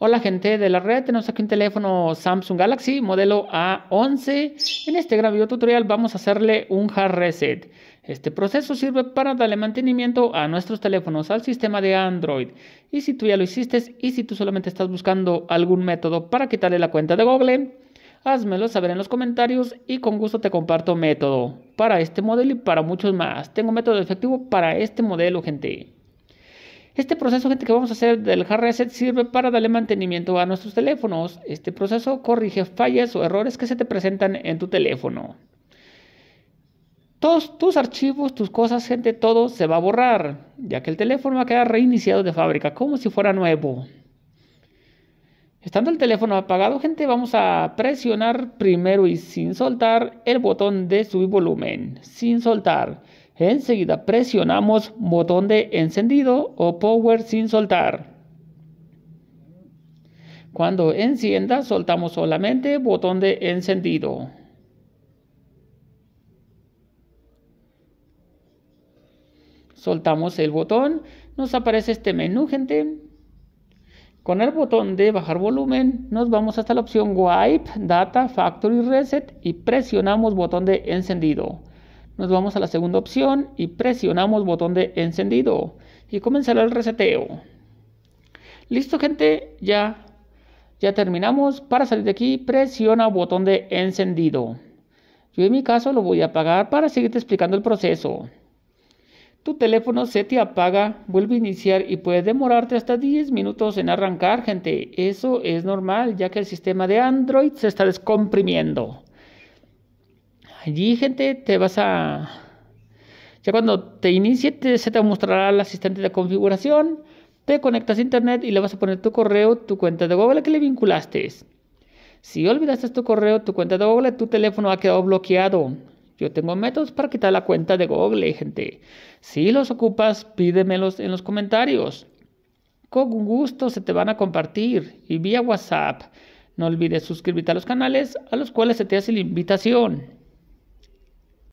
Hola gente de la red, tenemos aquí un teléfono Samsung Galaxy modelo A11. En este gran video tutorial vamos a hacerle un hard reset. Este proceso sirve para darle mantenimiento a nuestros teléfonos, al sistema de Android. Y si tú ya lo hiciste y si tú solamente estás buscando algún método para quitarle la cuenta de Google, házmelo saber en los comentarios y con gusto te comparto método para este modelo y para muchos más. Tengo método efectivo para este modelo, gente. Este proceso gente, que vamos a hacer del hard reset sirve para darle mantenimiento a nuestros teléfonos. Este proceso corrige fallas o errores que se te presentan en tu teléfono. Todos tus archivos, tus cosas, gente, todo se va a borrar, ya que el teléfono va a quedar reiniciado de fábrica, como si fuera nuevo. Estando el teléfono apagado, gente, vamos a presionar primero y sin soltar el botón de subir volumen, sin soltar. Enseguida presionamos botón de encendido o power sin soltar. Cuando encienda, soltamos solamente botón de encendido. Soltamos el botón, nos aparece este menú, gente. Con el botón de bajar volumen, nos vamos hasta la opción Wipe, Data, Factory Reset y presionamos botón de encendido. Nos vamos a la segunda opción y presionamos botón de encendido y comenzará el reseteo. Listo gente, ya, ya terminamos. Para salir de aquí presiona botón de encendido. Yo en mi caso lo voy a apagar para seguirte explicando el proceso. Tu teléfono se te apaga, vuelve a iniciar y puede demorarte hasta 10 minutos en arrancar, gente. Eso es normal, ya que el sistema de Android se está descomprimiendo. Allí, gente, te vas a... Ya cuando te inicie, se te mostrará el asistente de configuración, te conectas a internet y le vas a poner tu correo, tu cuenta de Google que le vinculaste. Si olvidaste tu correo, tu cuenta de Google, tu teléfono ha quedado bloqueado. Yo tengo métodos para quitar la cuenta de Google, gente. Si los ocupas, pídemelos en los comentarios. Con gusto se te van a compartir y vía WhatsApp. No olvides suscribirte a los canales a los cuales se te hace la invitación.